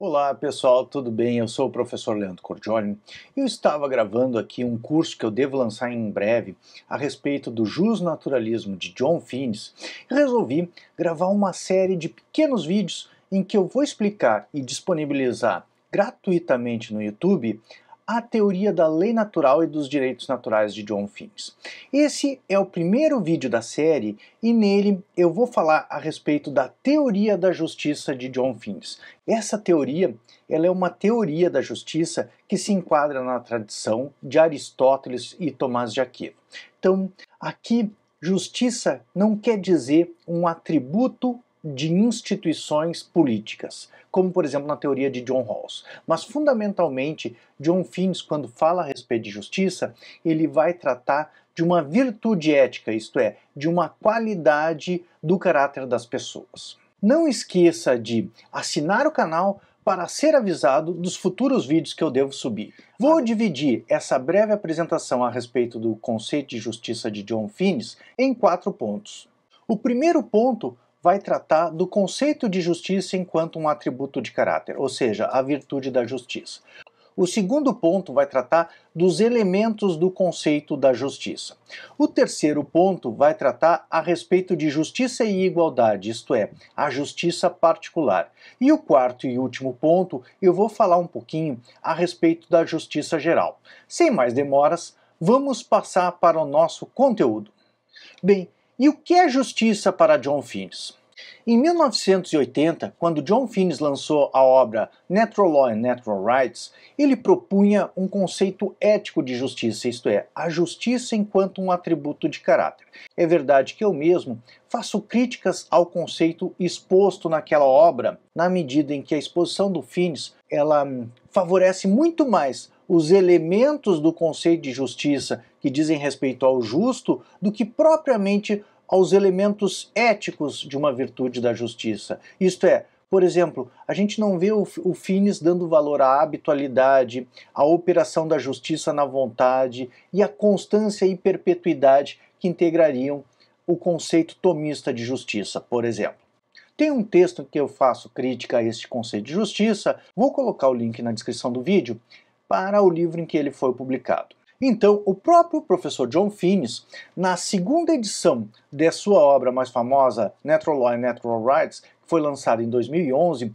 Olá pessoal, tudo bem? Eu sou o professor Leandro Cordioli. Eu estava gravando aqui um curso que eu devo lançar em breve a respeito do justnaturalismo de John Finnes e resolvi gravar uma série de pequenos vídeos em que eu vou explicar e disponibilizar gratuitamente no YouTube a Teoria da Lei Natural e dos Direitos Naturais de John Finch. Esse é o primeiro vídeo da série e nele eu vou falar a respeito da Teoria da Justiça de John Finch. Essa teoria ela é uma teoria da justiça que se enquadra na tradição de Aristóteles e Tomás de Aquino. Então, aqui Justiça não quer dizer um atributo de instituições políticas, como por exemplo na teoria de John Rawls. Mas fundamentalmente, John Finnes, quando fala a respeito de justiça, ele vai tratar de uma virtude ética, isto é, de uma qualidade do caráter das pessoas. Não esqueça de assinar o canal para ser avisado dos futuros vídeos que eu devo subir. Vou dividir essa breve apresentação a respeito do conceito de justiça de John Finnes em quatro pontos. O primeiro ponto vai tratar do conceito de justiça enquanto um atributo de caráter, ou seja, a virtude da justiça. O segundo ponto vai tratar dos elementos do conceito da justiça. O terceiro ponto vai tratar a respeito de justiça e igualdade, isto é, a justiça particular. E o quarto e último ponto, eu vou falar um pouquinho a respeito da justiça geral. Sem mais demoras, vamos passar para o nosso conteúdo. Bem, e o que é justiça para John Finnes? Em 1980, quando John Finnes lançou a obra Natural Law and Natural Rights, ele propunha um conceito ético de justiça, isto é, a justiça enquanto um atributo de caráter. É verdade que eu mesmo faço críticas ao conceito exposto naquela obra, na medida em que a exposição do Finnes ela favorece muito mais os elementos do conceito de justiça que dizem respeito ao justo do que propriamente aos elementos éticos de uma virtude da justiça. Isto é, por exemplo, a gente não vê o, o Finis dando valor à habitualidade, à operação da justiça na vontade e à constância e perpetuidade que integrariam o conceito tomista de justiça, por exemplo. Tem um texto que eu faço crítica a este conceito de justiça, vou colocar o link na descrição do vídeo, para o livro em que ele foi publicado. Então, o próprio professor John Finnis, na segunda edição de sua obra mais famosa, Natural Law and Natural Rights, que foi lançada em 2011,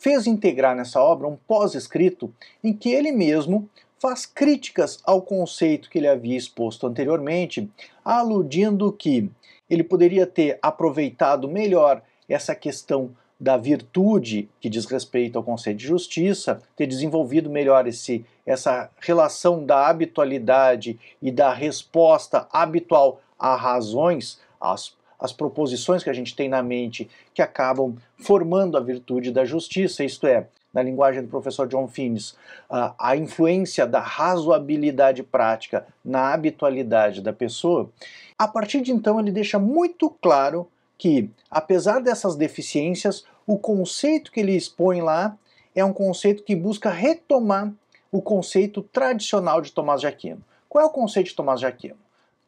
fez integrar nessa obra um pós-escrito em que ele mesmo faz críticas ao conceito que ele havia exposto anteriormente, aludindo que ele poderia ter aproveitado melhor essa questão da virtude que diz respeito ao conceito de justiça, ter desenvolvido melhor esse, essa relação da habitualidade e da resposta habitual a razões, às, as proposições que a gente tem na mente, que acabam formando a virtude da justiça, isto é, na linguagem do professor John Finnes, a, a influência da razoabilidade prática na habitualidade da pessoa, a partir de então ele deixa muito claro que, apesar dessas deficiências, o conceito que ele expõe lá é um conceito que busca retomar o conceito tradicional de Tomás de Aquino. Qual é o conceito de Tomás de Aquino?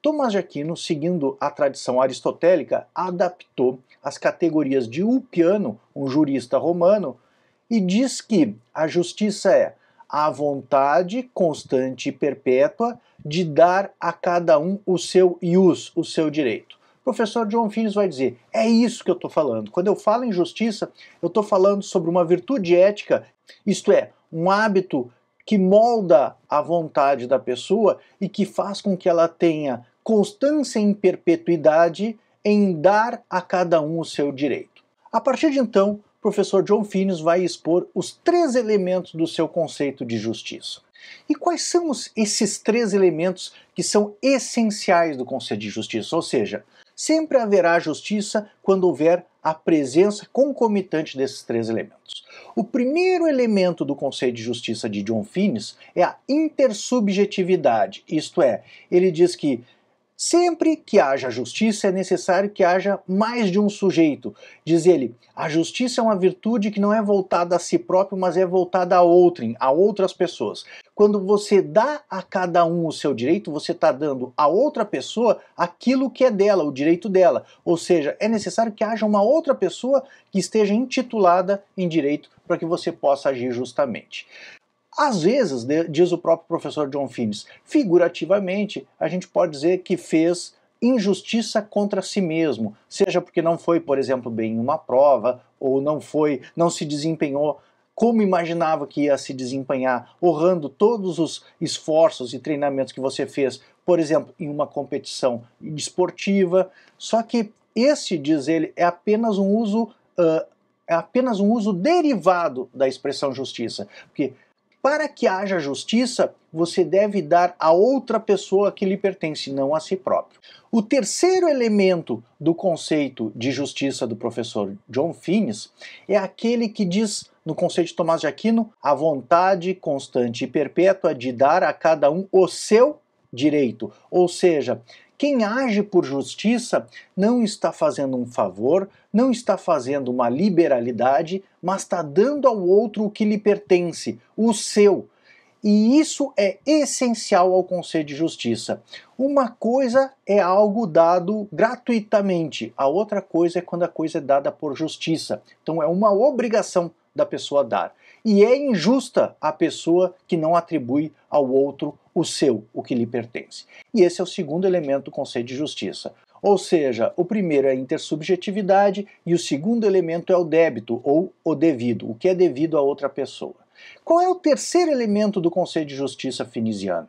Tomás de Aquino, seguindo a tradição aristotélica, adaptou as categorias de Ulpiano, um jurista romano, e diz que a justiça é a vontade constante e perpétua de dar a cada um o seu ius, o seu direito professor John Finnes vai dizer: é isso que eu estou falando. Quando eu falo em justiça, eu estou falando sobre uma virtude ética, isto é, um hábito que molda a vontade da pessoa e que faz com que ela tenha constância em perpetuidade em dar a cada um o seu direito. A partir de então, o professor John Finnes vai expor os três elementos do seu conceito de justiça. E quais são os, esses três elementos que são essenciais do conceito de justiça? Ou seja, Sempre haverá justiça quando houver a presença concomitante desses três elementos. O primeiro elemento do conceito de justiça de John Finnes é a intersubjetividade, isto é, ele diz que Sempre que haja justiça, é necessário que haja mais de um sujeito. Diz ele, a justiça é uma virtude que não é voltada a si próprio, mas é voltada a outrem, a outras pessoas. Quando você dá a cada um o seu direito, você está dando a outra pessoa aquilo que é dela, o direito dela. Ou seja, é necessário que haja uma outra pessoa que esteja intitulada em direito para que você possa agir justamente. Às vezes, né, diz o próprio professor John Finnes, figurativamente, a gente pode dizer que fez injustiça contra si mesmo, seja porque não foi, por exemplo, bem em uma prova, ou não foi, não se desempenhou como imaginava que ia se desempenhar, honrando todos os esforços e treinamentos que você fez, por exemplo, em uma competição esportiva. Só que esse, diz ele, é apenas um uso uh, é apenas um uso derivado da expressão justiça, porque para que haja justiça, você deve dar a outra pessoa que lhe pertence, não a si próprio. O terceiro elemento do conceito de justiça do professor John Finnes é aquele que diz, no conceito de Tomás de Aquino, a vontade constante e perpétua de dar a cada um o seu direito. Ou seja, quem age por justiça não está fazendo um favor, não está fazendo uma liberalidade, mas está dando ao outro o que lhe pertence, o seu. E isso é essencial ao conceito de justiça. Uma coisa é algo dado gratuitamente, a outra coisa é quando a coisa é dada por justiça. Então é uma obrigação da pessoa dar. E é injusta a pessoa que não atribui ao outro o seu, o que lhe pertence. E esse é o segundo elemento do conceito de justiça. Ou seja, o primeiro é a intersubjetividade e o segundo elemento é o débito ou o devido, o que é devido a outra pessoa. Qual é o terceiro elemento do conceito de justiça finisiano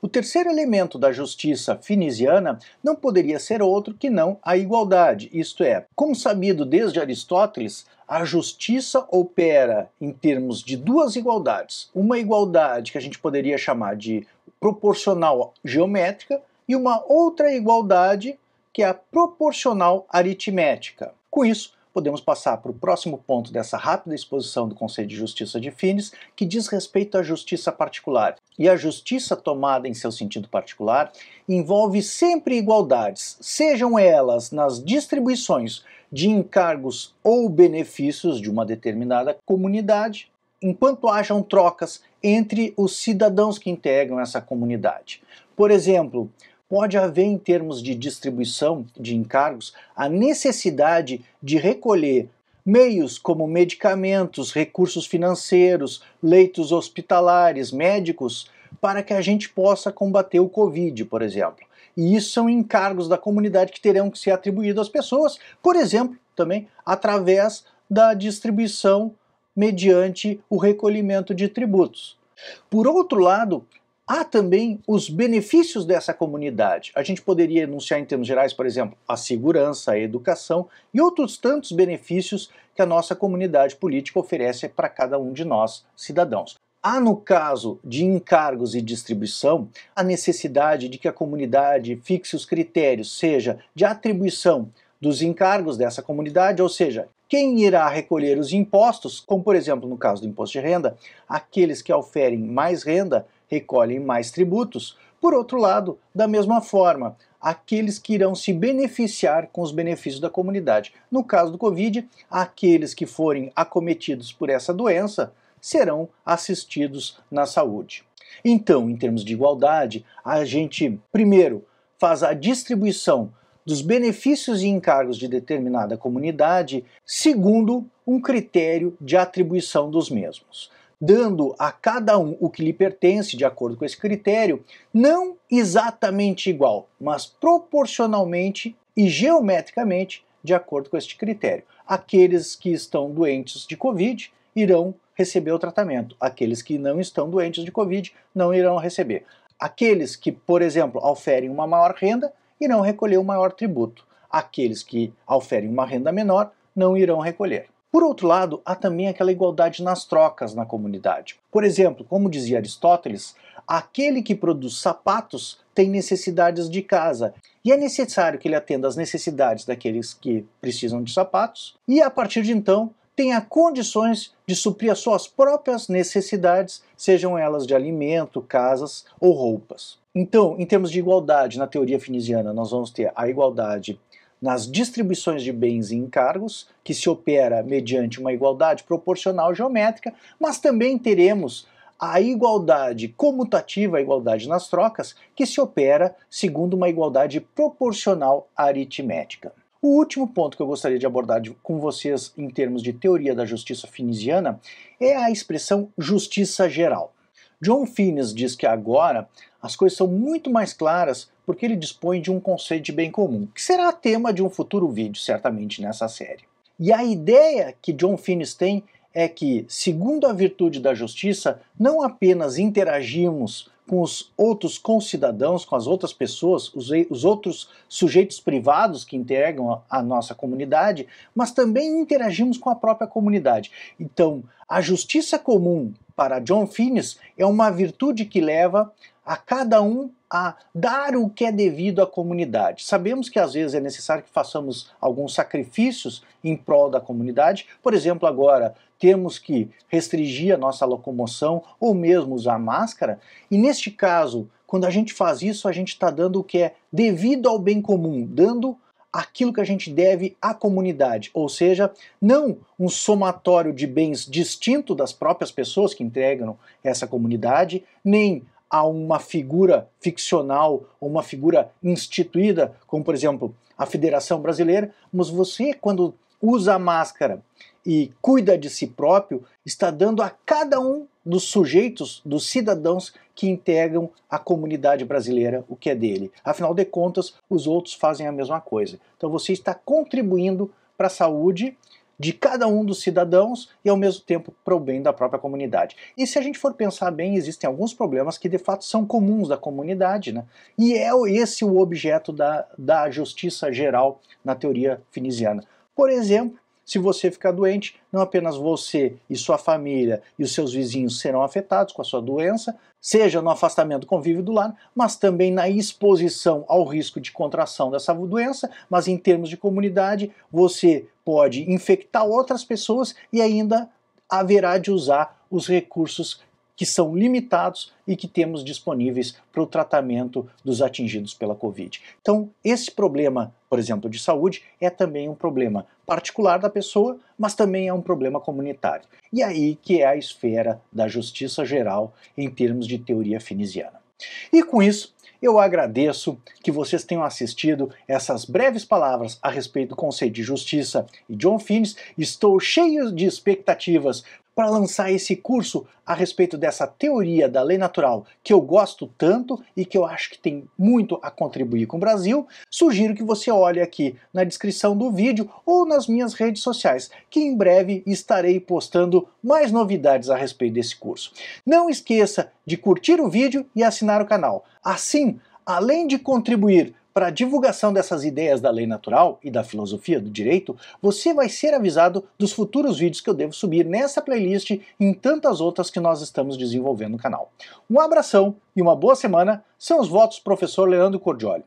O terceiro elemento da justiça finisiana não poderia ser outro que não a igualdade, isto é, como sabido desde Aristóteles, a justiça opera em termos de duas igualdades. Uma igualdade que a gente poderia chamar de proporcional geométrica e uma outra igualdade que é a proporcional aritmética. Com isso, podemos passar para o próximo ponto dessa rápida exposição do Conselho de justiça de Finis, que diz respeito à justiça particular. E a justiça tomada em seu sentido particular envolve sempre igualdades, sejam elas nas distribuições de encargos ou benefícios de uma determinada comunidade, enquanto hajam trocas entre os cidadãos que integram essa comunidade. Por exemplo, pode haver, em termos de distribuição de encargos, a necessidade de recolher meios como medicamentos, recursos financeiros, leitos hospitalares, médicos, para que a gente possa combater o Covid, por exemplo. E isso são encargos da comunidade que terão que ser atribuídos às pessoas, por exemplo, também através da distribuição mediante o recolhimento de tributos. Por outro lado, há também os benefícios dessa comunidade. A gente poderia enunciar em termos gerais, por exemplo, a segurança, a educação e outros tantos benefícios que a nossa comunidade política oferece para cada um de nós, cidadãos. Há, no caso de encargos e distribuição, a necessidade de que a comunidade fixe os critérios, seja de atribuição dos encargos dessa comunidade, ou seja, quem irá recolher os impostos, como por exemplo no caso do imposto de renda, aqueles que oferem mais renda recolhem mais tributos. Por outro lado, da mesma forma, aqueles que irão se beneficiar com os benefícios da comunidade. No caso do Covid, aqueles que forem acometidos por essa doença serão assistidos na saúde. Então, em termos de igualdade, a gente primeiro faz a distribuição dos benefícios e encargos de determinada comunidade, segundo um critério de atribuição dos mesmos, dando a cada um o que lhe pertence, de acordo com esse critério, não exatamente igual, mas proporcionalmente e geometricamente de acordo com este critério. Aqueles que estão doentes de Covid irão receber o tratamento, aqueles que não estão doentes de Covid não irão receber. Aqueles que, por exemplo, oferem uma maior renda irão recolher o maior tributo. Aqueles que oferem uma renda menor não irão recolher. Por outro lado, há também aquela igualdade nas trocas na comunidade. Por exemplo, como dizia Aristóteles, aquele que produz sapatos tem necessidades de casa, e é necessário que ele atenda às necessidades daqueles que precisam de sapatos, e a partir de então tenha condições de suprir as suas próprias necessidades, sejam elas de alimento, casas ou roupas. Então, em termos de igualdade, na teoria finisiana, nós vamos ter a igualdade nas distribuições de bens e encargos, que se opera mediante uma igualdade proporcional geométrica, mas também teremos a igualdade comutativa, a igualdade nas trocas, que se opera segundo uma igualdade proporcional aritmética. O último ponto que eu gostaria de abordar com vocês em termos de teoria da justiça finisiana é a expressão justiça geral. John Finnis diz que agora as coisas são muito mais claras porque ele dispõe de um conceito de bem comum, que será tema de um futuro vídeo, certamente, nessa série. E a ideia que John Finnis tem é que, segundo a virtude da justiça, não apenas interagimos com os outros concidadãos, com as outras pessoas, os, os outros sujeitos privados que integram a, a nossa comunidade, mas também interagimos com a própria comunidade. Então, a justiça comum para John Finnis é uma virtude que leva a cada um a dar o que é devido à comunidade. Sabemos que às vezes é necessário que façamos alguns sacrifícios em prol da comunidade. Por exemplo, agora temos que restringir a nossa locomoção ou mesmo usar máscara. E neste caso, quando a gente faz isso, a gente está dando o que é devido ao bem comum, dando aquilo que a gente deve à comunidade, ou seja, não um somatório de bens distinto das próprias pessoas que integram essa comunidade, nem a uma figura ficcional ou uma figura instituída, como por exemplo a Federação Brasileira, mas você, quando usa a máscara e cuida de si próprio, está dando a cada um dos sujeitos, dos cidadãos que integram a comunidade brasileira o que é dele. Afinal de contas, os outros fazem a mesma coisa. Então você está contribuindo para a saúde de cada um dos cidadãos e ao mesmo tempo para o bem da própria comunidade. E se a gente for pensar bem, existem alguns problemas que de fato são comuns da comunidade, né? E é esse o objeto da, da justiça geral na teoria finisiana. Por exemplo, se você ficar doente, não apenas você e sua família e os seus vizinhos serão afetados com a sua doença, seja no afastamento do convívio do lar, mas também na exposição ao risco de contração dessa doença, mas em termos de comunidade, você pode infectar outras pessoas e ainda haverá de usar os recursos que são limitados e que temos disponíveis para o tratamento dos atingidos pela Covid. Então, esse problema, por exemplo, de saúde, é também um problema particular da pessoa, mas também é um problema comunitário. E aí que é a esfera da justiça geral em termos de teoria finisiana. E com isso, eu agradeço que vocês tenham assistido essas breves palavras a respeito do Conselho de justiça e John Finnes. Estou cheio de expectativas para lançar esse curso a respeito dessa teoria da lei natural que eu gosto tanto e que eu acho que tem muito a contribuir com o Brasil, sugiro que você olhe aqui na descrição do vídeo ou nas minhas redes sociais, que em breve estarei postando mais novidades a respeito desse curso. Não esqueça de curtir o vídeo e assinar o canal. Assim, além de contribuir para a divulgação dessas ideias da lei natural e da filosofia do direito, você vai ser avisado dos futuros vídeos que eu devo subir nessa playlist e em tantas outras que nós estamos desenvolvendo no canal. Um abração e uma boa semana são os votos professor Leandro Cordioli.